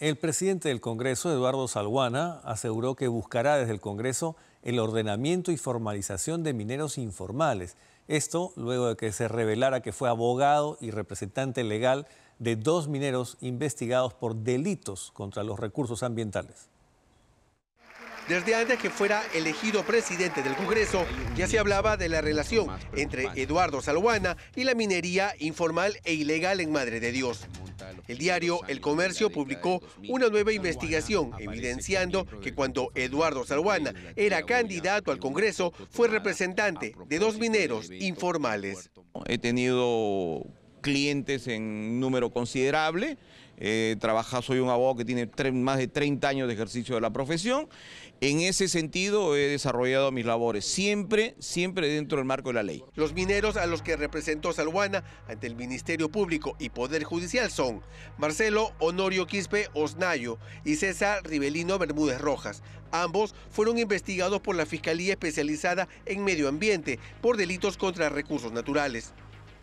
El presidente del Congreso, Eduardo Salguana, aseguró que buscará desde el Congreso el ordenamiento y formalización de mineros informales. Esto luego de que se revelara que fue abogado y representante legal de dos mineros investigados por delitos contra los recursos ambientales. Desde antes que fuera elegido presidente del Congreso, ya se hablaba de la relación entre Eduardo Salguana y la minería informal e ilegal en Madre de Dios. El diario El Comercio publicó una nueva investigación evidenciando que cuando Eduardo Salguana era candidato al Congreso, fue representante de dos mineros informales. He tenido clientes en número considerable eh, soy un abogado que tiene más de 30 años de ejercicio de la profesión. En ese sentido he desarrollado mis labores, siempre, siempre dentro del marco de la ley. Los mineros a los que representó Salguana ante el Ministerio Público y Poder Judicial son Marcelo Honorio Quispe Osnayo y César Ribelino Bermúdez Rojas. Ambos fueron investigados por la Fiscalía Especializada en Medio Ambiente por delitos contra recursos naturales.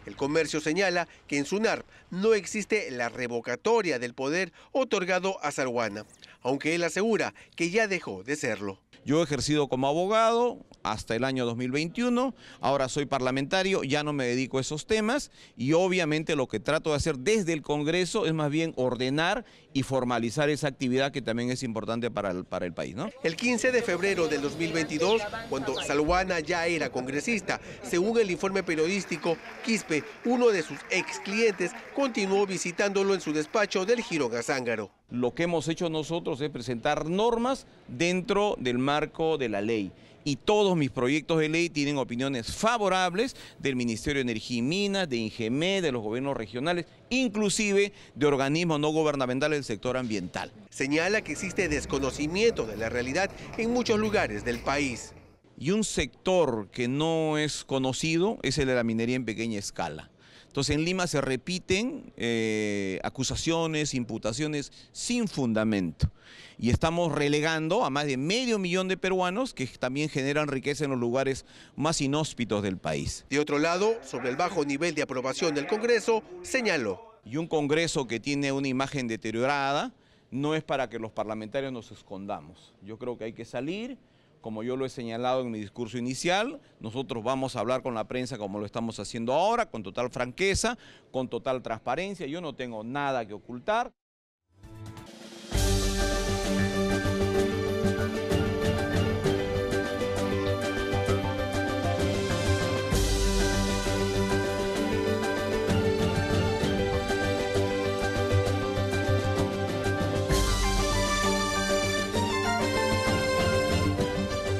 El comercio señala que en Sunar no existe la revocatoria del poder otorgado a Sarwana, aunque él asegura que ya dejó de serlo. Yo he ejercido como abogado hasta el año 2021, ahora soy parlamentario, ya no me dedico a esos temas y obviamente lo que trato de hacer desde el Congreso es más bien ordenar y formalizar esa actividad que también es importante para el, para el país. ¿no? El 15 de febrero del 2022, cuando Salwana ya era congresista, según el informe periodístico, Quispe, uno de sus ex clientes, continuó visitándolo en su despacho del Girogazángaro. Lo que hemos hecho nosotros es presentar normas dentro del marco de la ley. Y todos mis proyectos de ley tienen opiniones favorables del Ministerio de Energía y Minas, de INGEME, de los gobiernos regionales, inclusive de organismos no gubernamentales del sector ambiental. Señala que existe desconocimiento de la realidad en muchos lugares del país. Y un sector que no es conocido es el de la minería en pequeña escala. Entonces en Lima se repiten eh, acusaciones, imputaciones sin fundamento. Y estamos relegando a más de medio millón de peruanos que también generan riqueza en los lugares más inhóspitos del país. De otro lado, sobre el bajo nivel de aprobación del Congreso, señaló. Y un Congreso que tiene una imagen deteriorada no es para que los parlamentarios nos escondamos. Yo creo que hay que salir como yo lo he señalado en mi discurso inicial, nosotros vamos a hablar con la prensa como lo estamos haciendo ahora, con total franqueza, con total transparencia, yo no tengo nada que ocultar.